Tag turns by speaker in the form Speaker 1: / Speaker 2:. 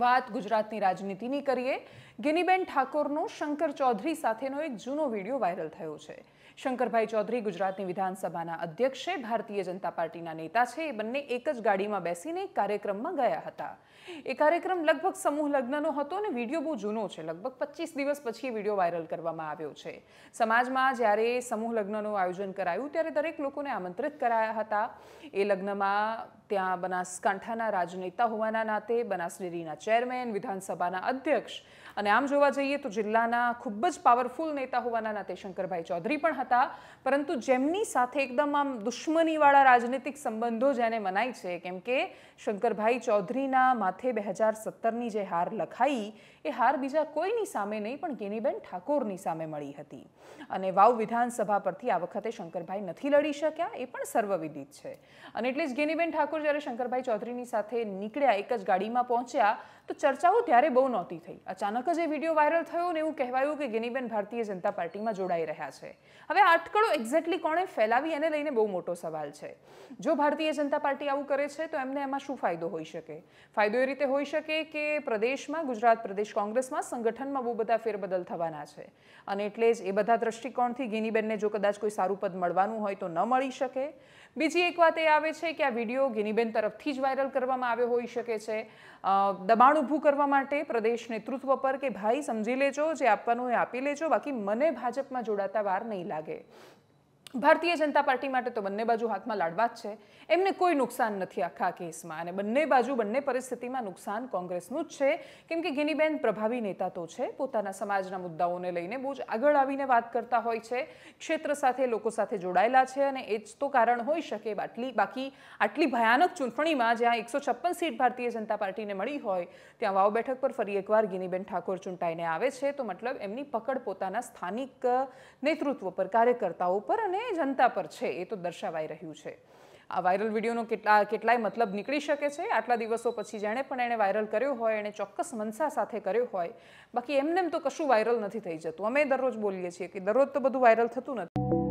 Speaker 1: વાત ગુજરાતની રાજનીતિની કરીએ ગિનીબેન ઠાકોરનો શંકર ચૌધરી સાથેનો એક જૂનો વિડીયો વાયરલ થયો છે શંકરભાઈ ચૌધરી ગુજરાતની વિધાનસભાના અધ્યક્ષ છે ભારતીય જનતા પાર્ટીના નેતા છે એ બંને એક જ ગાડીમાં બેસીને એક કાર્યક્રમમાં ગયા હતા એ કાર્યક્રમ લગભગ સમૂહ લગ્નનો હતો અને વિડીયો બહુ જૂનો છે લગભગ પચીસ દિવસ પછી એ વિડીયો વાયરલ કરવામાં આવ્યો છે સમાજમાં જ્યારે સમૂહ લગ્નનું આયોજન કરાયું ત્યારે દરેક લોકોને આમંત્રિત કરાયા હતા એ લગ્નમાં ત્યાં બનાસકાંઠાના રાજનેતા હોવાના નાતે બનાસડેરીના ચેરમેન વિધાનસભાના અધ્યક્ષ અને આમ જોવા જઈએ તો જિલ્લાના ખૂબ જ પાવરફુલ નેતા હોવાના નાતે શંકરભાઈ ચૌધરી પણ હતા પરંતુ જેમની સાથે એકદમ આમ દુશ્મનીવાળા રાજનીતિક સંબંધો જેને મનાય છે કેમ કે શંકરભાઈ ચૌધરીના માથે બે હજાર સત્તરની જે હાર લખાઈ એ હાર બીજા કોઈની સામે નહીં પણ ગેનીબેન ઠાકોરની સામે મળી હતી અને વાવ વિધાનસભા પરથી આ વખતે શંકરભાઈ નથી લડી શક્યા એ પણ સર્વવિદિત છે અને એટલે જ ગેનીબેન ઠાકોર જ્યારે શંકરભાઈ ચૌધરીની સાથે નીકળ્યા એક જ ગાડીમાં પહોંચ્યા તો ચર્ચાઓ ત્યારે બહુ નહોતી થઈ અચાનક જ એ વિડીયો વાયરલ થયો ને એવું કહેવાયું કે ગિનીબેન ભારતીય જનતા પાર્ટીમાં જોડાઈ રહ્યા છે હવે અટકળો એક્ઝેક્ટલી કોણે ફેલાવી એને લઈને બહુ મોટો સવાલ છે જો ભારતીય જનતા પાર્ટી આવું કરે છે તો એમને એમાં શું ફાયદો હોઈ શકે ફાયદો એ રીતે હોઈ શકે કે પ્રદેશમાં ગુજરાત પ્રદેશ કોંગ્રેસમાં સંગઠનમાં બહુ બધા ફેરબદલ થવાના છે અને એટલે જ એ બધા દ્રષ્ટિકોણથી ગિનીબેનને જો કદાચ કોઈ સારું પદ મળવાનું હોય તો ન મળી શકે બીજી એક વાત એ આવે છે કે આ વિડીયો ગિનીબેન તરફથી જ વાયરલ કરવામાં આવ્યો હોઈ શકે છે દબાણ દબાણ ઊભું કરવા માટે પ્રદેશ નેતૃત્વ પર કે ભાઈ સમજી લેજો જે આપવાનું એ આપી લેજો બાકી મને ભાજપમાં જોડાતા વાર નહીં લાગે ભારતીય જનતા પાર્ટી માટે તો બંને બાજુ હાથમાં લાડવા જ છે એમને કોઈ નુકસાન નથી આખા કેસમાં અને બંને બાજુ બંને પરિસ્થિતિમાં નુકસાન કોંગ્રેસનું જ છે કેમ કે ગિનીબેન પ્રભાવી નેતા તો છે પોતાના સમાજના મુદ્દાઓને લઈને બહુ જ આગળ આવીને વાત કરતા હોય છે ક્ષેત્ર સાથે લોકો સાથે જોડાયેલા છે અને એ જ તો કારણ હોઈ શકે આટલી બાકી આટલી ભયાનક ચૂંટણીમાં જ્યાં એકસો છપ્પન સીટ ભારતીય જનતા પાર્ટીને મળી હોય ત્યાં વાવ બેઠક પર ફરી એકવાર ગિનીબેન ઠાકોર ચૂંટાઈને આવે છે તો મતલબ એમની પકડ પોતાના સ્થાનિક નેતૃત્વ પર કાર્યકર્તાઓ પર અને અને જનતા પર છે એ તો દર્શાવાઈ રહ્યું છે આ વાયરલ વિડીયોનો કેટલા કેટલાય મતલબ નીકળી શકે છે આટલા દિવસો પછી જેણે પણ એણે વાયરલ કર્યો હોય એણે ચોક્કસ મનસા સાથે કર્યો હોય બાકી એમને તો કશું વાયરલ નથી થઈ જતું અમે દરરોજ બોલીએ છીએ કે દરરોજ તો બધું વાયરલ થતું નથી